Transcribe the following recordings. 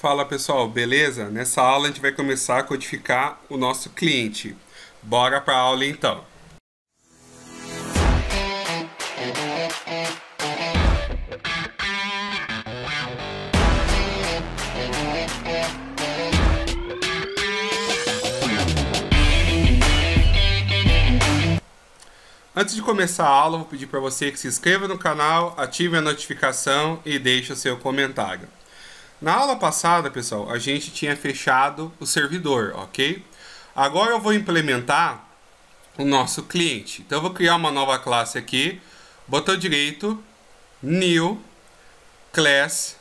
Fala pessoal, beleza? Nessa aula a gente vai começar a codificar o nosso cliente. Bora para a aula então! Antes de começar a aula, vou pedir para você que se inscreva no canal, ative a notificação e deixe o seu comentário. Na aula passada, pessoal, a gente tinha fechado o servidor, ok? Agora eu vou implementar o nosso cliente. Então eu vou criar uma nova classe aqui, botão direito, new, class,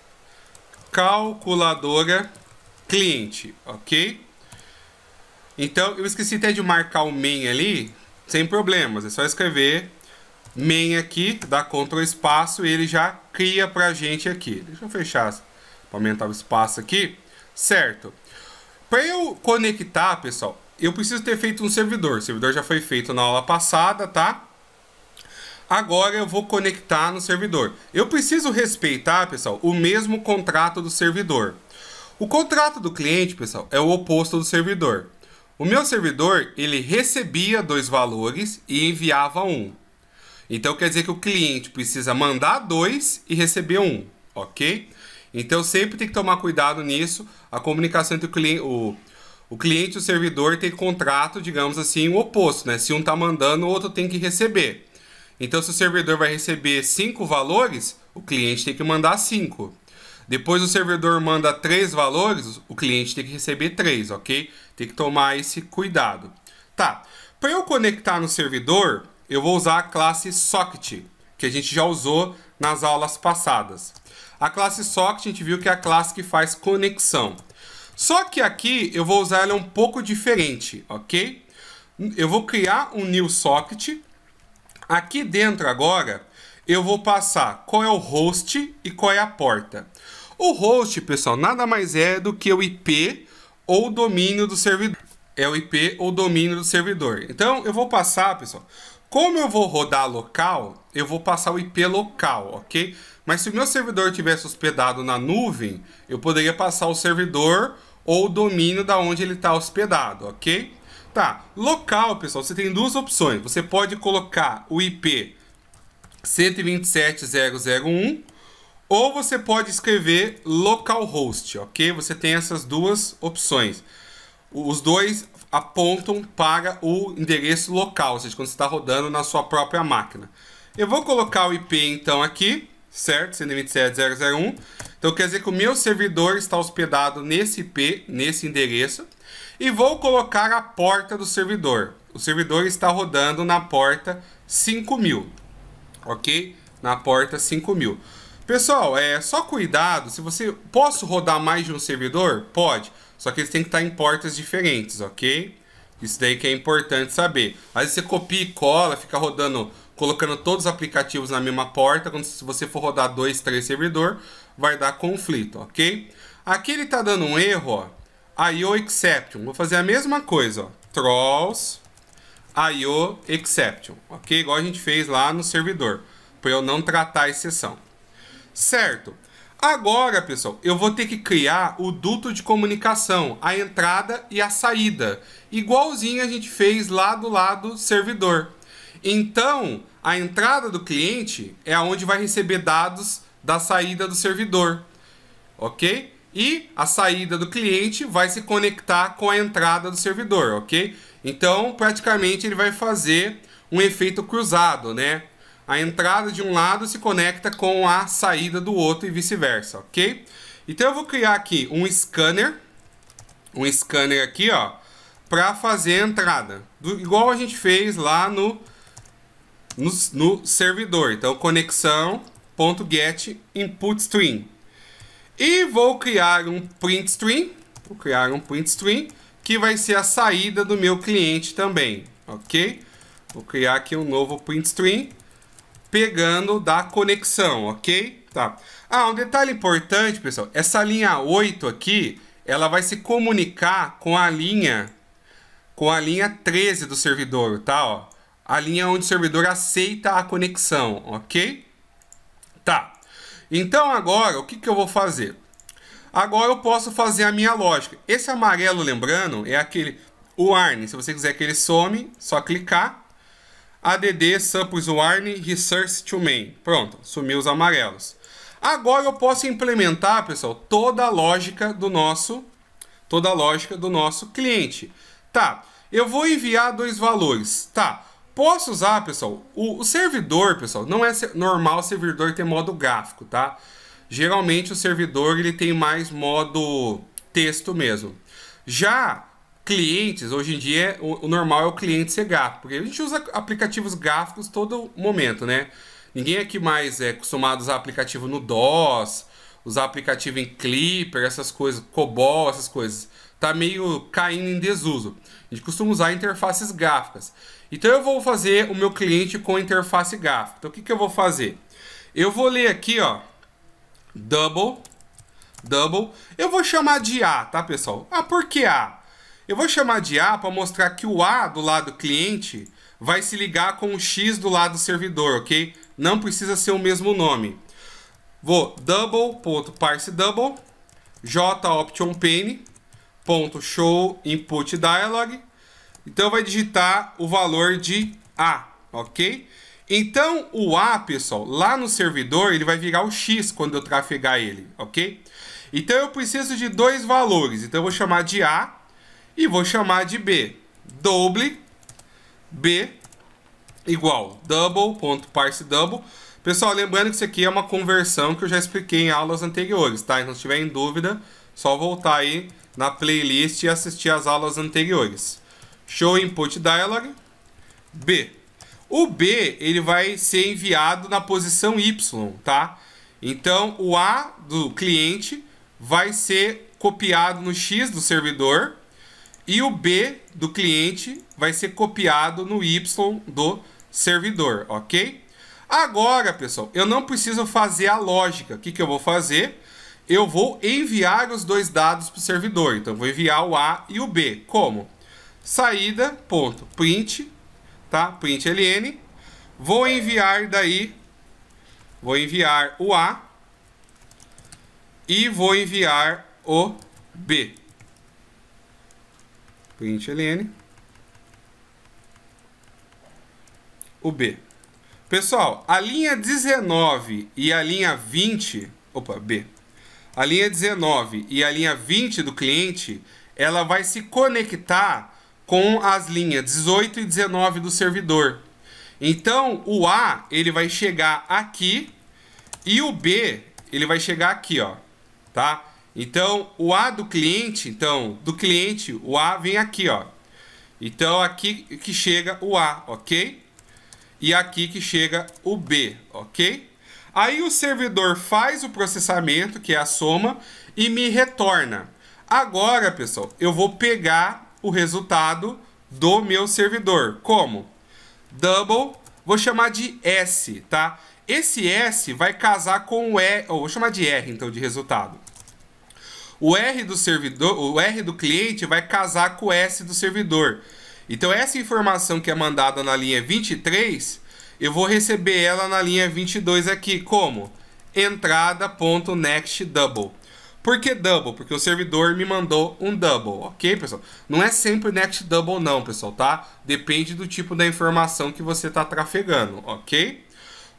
calculadora, cliente, ok? Então eu esqueci até de marcar o main ali, sem problemas, é só escrever main aqui, dá ctrl espaço e ele já cria pra gente aqui. Deixa eu fechar aumentar o espaço aqui, certo? Para eu conectar, pessoal, eu preciso ter feito um servidor. O servidor já foi feito na aula passada, tá? Agora eu vou conectar no servidor. Eu preciso respeitar, pessoal, o mesmo contrato do servidor. O contrato do cliente, pessoal, é o oposto do servidor. O meu servidor, ele recebia dois valores e enviava um. Então quer dizer que o cliente precisa mandar dois e receber um, ok? Então sempre tem que tomar cuidado nisso. A comunicação entre o cliente, o, o cliente e o servidor tem contrato, digamos assim, o oposto, né? Se um tá mandando, o outro tem que receber. Então, se o servidor vai receber cinco valores, o cliente tem que mandar cinco. Depois o servidor manda três valores, o cliente tem que receber três, ok? Tem que tomar esse cuidado. Tá. Para eu conectar no servidor, eu vou usar a classe socket, que a gente já usou nas aulas passadas. A classe socket a gente viu que é a classe que faz conexão. Só que aqui eu vou usar ela um pouco diferente, ok? Eu vou criar um new socket. Aqui dentro agora eu vou passar qual é o host e qual é a porta. O host, pessoal, nada mais é do que o IP ou domínio do servidor. É o IP ou domínio do servidor. Então eu vou passar, pessoal, como eu vou rodar local, eu vou passar o IP local, ok? Mas se o meu servidor tivesse hospedado na nuvem, eu poderia passar o servidor ou o domínio da onde ele está hospedado, ok? Tá, local, pessoal, você tem duas opções. Você pode colocar o IP 127.0.0.1 ou você pode escrever localhost, ok? Você tem essas duas opções. Os dois apontam para o endereço local, ou seja, quando você está rodando na sua própria máquina. Eu vou colocar o IP então aqui, certo? 127.0.0.1. Então quer dizer que o meu servidor está hospedado nesse IP, nesse endereço. E vou colocar a porta do servidor. O servidor está rodando na porta 5000, ok? Na porta 5000. Pessoal, é só cuidado. Se você. Posso rodar mais de um servidor? Pode. Só que eles têm que estar em portas diferentes, ok? Isso daí que é importante saber. Às vezes você copia e cola, fica rodando, colocando todos os aplicativos na mesma porta. Quando se você for rodar dois, três servidor, vai dar conflito, ok? Aqui ele tá dando um erro, ó. IO exception. Vou fazer a mesma coisa, ó. Trolls IO exception, ok? Igual a gente fez lá no servidor, para eu não tratar a exceção. Certo. Agora, pessoal, eu vou ter que criar o duto de comunicação, a entrada e a saída, igualzinho a gente fez lá do lado servidor. Então, a entrada do cliente é aonde vai receber dados da saída do servidor, ok? E a saída do cliente vai se conectar com a entrada do servidor, ok? Então, praticamente ele vai fazer um efeito cruzado, né? a entrada de um lado se conecta com a saída do outro e vice-versa, ok? Então eu vou criar aqui um scanner, um scanner aqui, ó, para fazer a entrada, do, igual a gente fez lá no, no, no servidor. Então conexão.get input stream. E vou criar um print stream, vou criar um print stream que vai ser a saída do meu cliente também, ok? Vou criar aqui um novo print stream pegando da conexão, ok? Tá. Ah, um detalhe importante, pessoal. Essa linha 8 aqui, ela vai se comunicar com a linha com a linha 13 do servidor, tá, ó? A linha onde o servidor aceita a conexão, OK? Tá. Então agora, o que que eu vou fazer? Agora eu posso fazer a minha lógica. Esse amarelo, lembrando, é aquele o Arne. se você quiser que ele some, só clicar ADD Samples Warn resource to Main. Pronto, sumiu os amarelos. Agora eu posso implementar, pessoal, toda a lógica do nosso toda a lógica do nosso cliente. Tá, eu vou enviar dois valores. Tá, posso usar, pessoal, o, o servidor, pessoal, não é normal o servidor ter modo gráfico, tá? Geralmente o servidor ele tem mais modo texto mesmo. Já clientes, hoje em dia, o, o normal é o cliente ser gato, porque a gente usa aplicativos gráficos todo momento, né? Ninguém aqui mais é acostumado a usar aplicativo no DOS, usar aplicativo em Clipper, essas coisas, COBOL, essas coisas. Tá meio caindo em desuso. A gente costuma usar interfaces gráficas. Então eu vou fazer o meu cliente com interface gráfica. Então o que, que eu vou fazer? Eu vou ler aqui, ó, double, double. Eu vou chamar de A, tá, pessoal? Ah, por que A? Eu vou chamar de A para mostrar que o A do lado cliente vai se ligar com o X do lado servidor, ok? Não precisa ser o mesmo nome. Vou double.parseDouble, joptionPane.show input dialog. Então vai digitar o valor de A, ok? Então o A, pessoal, lá no servidor ele vai virar o X quando eu trafegar ele, ok? Então eu preciso de dois valores. Então eu vou chamar de A e vou chamar de B. Double B igual double.parseDouble. Pessoal, lembrando que isso aqui é uma conversão que eu já expliquei em aulas anteriores, tá? Então, se tiver em dúvida, só voltar aí na playlist e assistir as aulas anteriores. Show input dialog B. O B, ele vai ser enviado na posição Y, tá? Então, o A do cliente vai ser copiado no X do servidor e o B do cliente vai ser copiado no Y do servidor, ok? Agora, pessoal, eu não preciso fazer a lógica. O que, que eu vou fazer? Eu vou enviar os dois dados para o servidor. Então, eu vou enviar o A e o B. Como? Saída, ponto, print, tá? Print LN. Vou enviar daí, vou enviar o A e vou enviar o B println, o B. Pessoal, a linha 19 e a linha 20, opa, B. A linha 19 e a linha 20 do cliente, ela vai se conectar com as linhas 18 e 19 do servidor. Então, o A, ele vai chegar aqui e o B, ele vai chegar aqui, ó, tá? Então, o A do cliente, então, do cliente, o A vem aqui, ó. Então, aqui que chega o A, ok? E aqui que chega o B, ok? Aí o servidor faz o processamento, que é a soma, e me retorna. Agora, pessoal, eu vou pegar o resultado do meu servidor. Como? Double, vou chamar de S, tá? Esse S vai casar com o E, ou vou chamar de R, então, de resultado o R do servidor, o R do cliente vai casar com o S do servidor. Então essa informação que é mandada na linha 23, eu vou receber ela na linha 22 aqui, como entrada.nextDouble. Por que double? Porque o servidor me mandou um double, ok, pessoal? Não é sempre next double não, pessoal, tá? Depende do tipo da informação que você está trafegando, ok?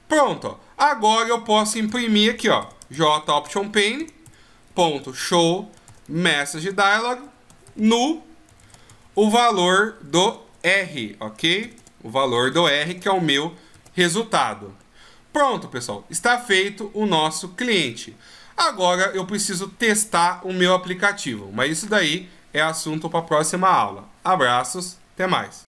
Pronto, ó. agora eu posso imprimir aqui, ó, J Option Pane, ponto show message dialog no o valor do R, ok? O valor do R que é o meu resultado. Pronto, pessoal, está feito o nosso cliente. Agora eu preciso testar o meu aplicativo, mas isso daí é assunto para a próxima aula. Abraços, até mais.